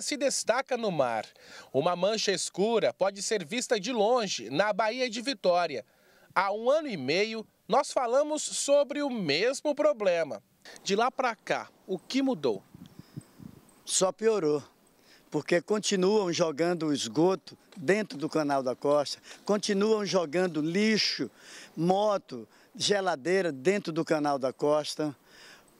se destaca no mar. Uma mancha escura pode ser vista de longe, na Baía de Vitória. Há um ano e meio, nós falamos sobre o mesmo problema. De lá para cá, o que mudou? Só piorou, porque continuam jogando esgoto dentro do canal da costa, continuam jogando lixo, moto, geladeira dentro do canal da costa.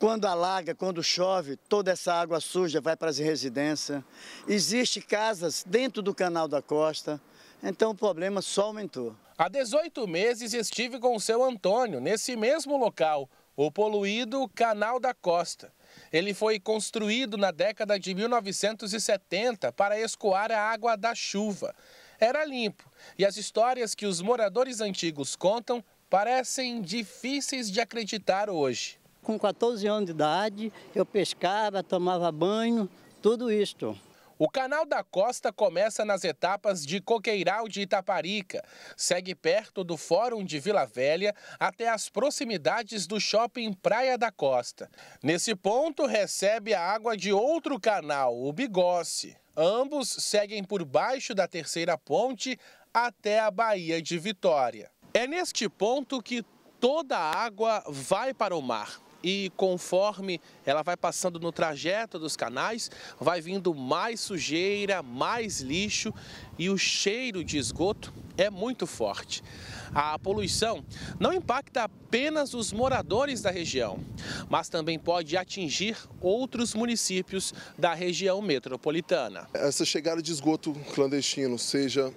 Quando alaga, quando chove, toda essa água suja vai para as residências. Existem casas dentro do canal da costa, então o problema só aumentou. Há 18 meses estive com o seu Antônio, nesse mesmo local, o poluído Canal da Costa. Ele foi construído na década de 1970 para escoar a água da chuva. Era limpo e as histórias que os moradores antigos contam parecem difíceis de acreditar hoje. Com 14 anos de idade, eu pescava, tomava banho, tudo isto. O Canal da Costa começa nas etapas de Coqueiral de Itaparica, segue perto do Fórum de Vila Velha até as proximidades do Shopping Praia da Costa. Nesse ponto, recebe a água de outro canal, o Bigosse. Ambos seguem por baixo da terceira ponte até a Baía de Vitória. É neste ponto que toda a água vai para o mar e conforme ela vai passando no trajeto dos canais, vai vindo mais sujeira, mais lixo e o cheiro de esgoto é muito forte. A poluição não impacta apenas os moradores da região, mas também pode atingir outros municípios da região metropolitana. Essa chegada de esgoto clandestino, seja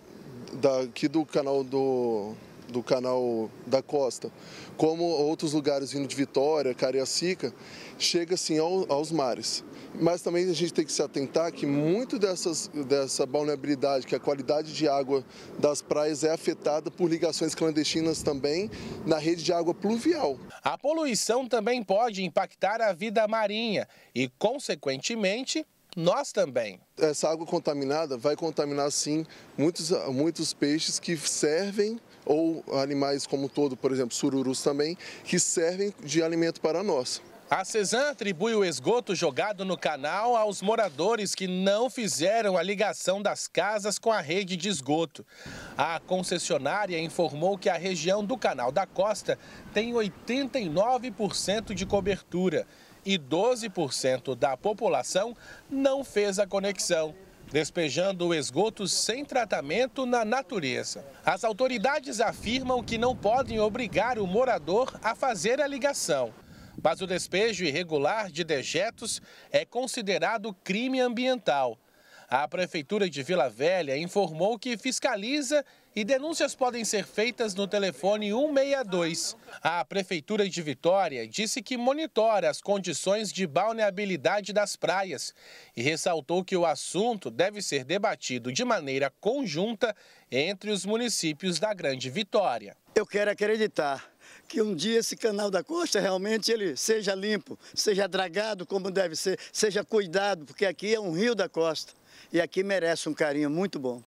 daqui do canal do do canal da costa, como outros lugares vindo de Vitória, Cariacica, chega assim ao, aos mares. Mas também a gente tem que se atentar que muito dessas, dessa vulnerabilidade, que a qualidade de água das praias é afetada por ligações clandestinas também na rede de água pluvial. A poluição também pode impactar a vida marinha e, consequentemente, nós também. Essa água contaminada vai contaminar, sim, muitos, muitos peixes que servem ou animais como todo, por exemplo, sururus também, que servem de alimento para nós. A Cezan atribui o esgoto jogado no canal aos moradores que não fizeram a ligação das casas com a rede de esgoto. A concessionária informou que a região do Canal da Costa tem 89% de cobertura e 12% da população não fez a conexão despejando o esgoto sem tratamento na natureza. As autoridades afirmam que não podem obrigar o morador a fazer a ligação, mas o despejo irregular de dejetos é considerado crime ambiental. A Prefeitura de Vila Velha informou que fiscaliza e denúncias podem ser feitas no telefone 162. A Prefeitura de Vitória disse que monitora as condições de balneabilidade das praias e ressaltou que o assunto deve ser debatido de maneira conjunta entre os municípios da Grande Vitória. Eu quero acreditar que um dia esse canal da costa realmente ele seja limpo, seja dragado como deve ser, seja cuidado, porque aqui é um rio da costa e aqui merece um carinho muito bom.